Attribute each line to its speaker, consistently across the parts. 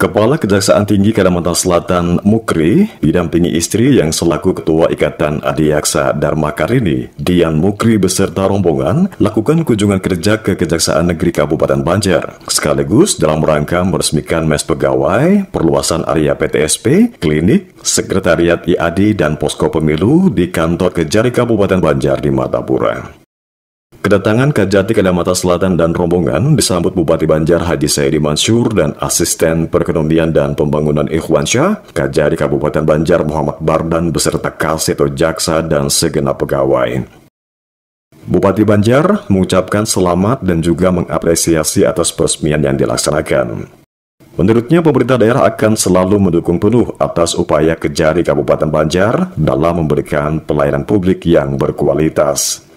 Speaker 1: Kepala Kejaksaan Tinggi Kalimantan Selatan Mukri didampingi istri yang selaku Ketua Ikatan Adiaksa Dharma Karini, Dian Mukri beserta rombongan lakukan kunjungan kerja ke Kejaksaan Negeri Kabupaten Banjar, sekaligus dalam rangka meresmikan mes pegawai, perluasan area PTSP, klinik, sekretariat IAD dan posko pemilu di kantor Kejari Kabupaten Banjar di Matapura. Kedatangan Kajati Kadamata Selatan dan rombongan disambut Bupati Banjar Haji Saidi Mansur dan Asisten Perekonomian dan Pembangunan Ikhwan Syah, Kajati Kabupaten Banjar Muhammad Bardan beserta Kalseto Jaksa dan segenap pegawai. Bupati Banjar mengucapkan selamat dan juga mengapresiasi atas peresmian yang dilaksanakan. Menurutnya, pemerintah daerah akan selalu mendukung penuh atas upaya Kejari Kabupaten Banjar dalam memberikan pelayanan publik yang berkualitas.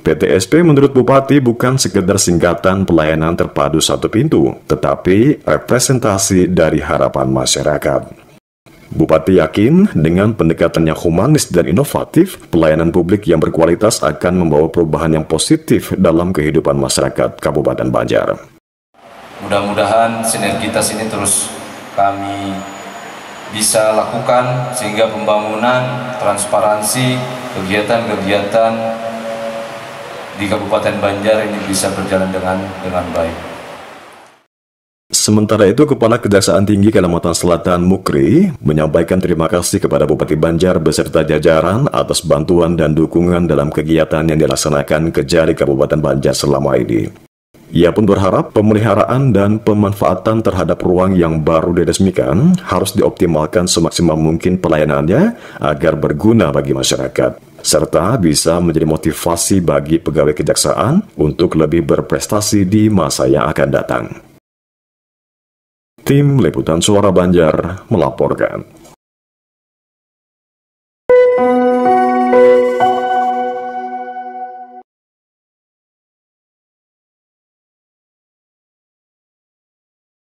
Speaker 1: PTSP menurut Bupati bukan sekedar singkatan pelayanan terpadu satu pintu, tetapi representasi dari harapan masyarakat. Bupati yakin dengan pendekatannya humanis dan inovatif, pelayanan publik yang berkualitas akan membawa perubahan yang positif dalam kehidupan masyarakat Kabupaten Banjar.
Speaker 2: Mudah-mudahan sinergitas ini terus kami bisa lakukan sehingga pembangunan, transparansi, kegiatan-kegiatan di Kabupaten Banjar ini bisa berjalan dengan dengan baik.
Speaker 1: Sementara itu, Kepala Kejaksaan Tinggi Kalimantan Selatan Mukri menyampaikan terima kasih kepada Bupati Banjar beserta jajaran atas bantuan dan dukungan dalam kegiatan yang dilaksanakan ke Jari Kabupaten Banjar selama ini. Ia pun berharap pemeliharaan dan pemanfaatan terhadap ruang yang baru diresmikan harus dioptimalkan semaksimal mungkin pelayanannya agar berguna bagi masyarakat serta bisa menjadi motivasi bagi pegawai kejaksaan untuk lebih berprestasi di masa yang akan datang. Tim Liputan Suara Banjar
Speaker 2: melaporkan.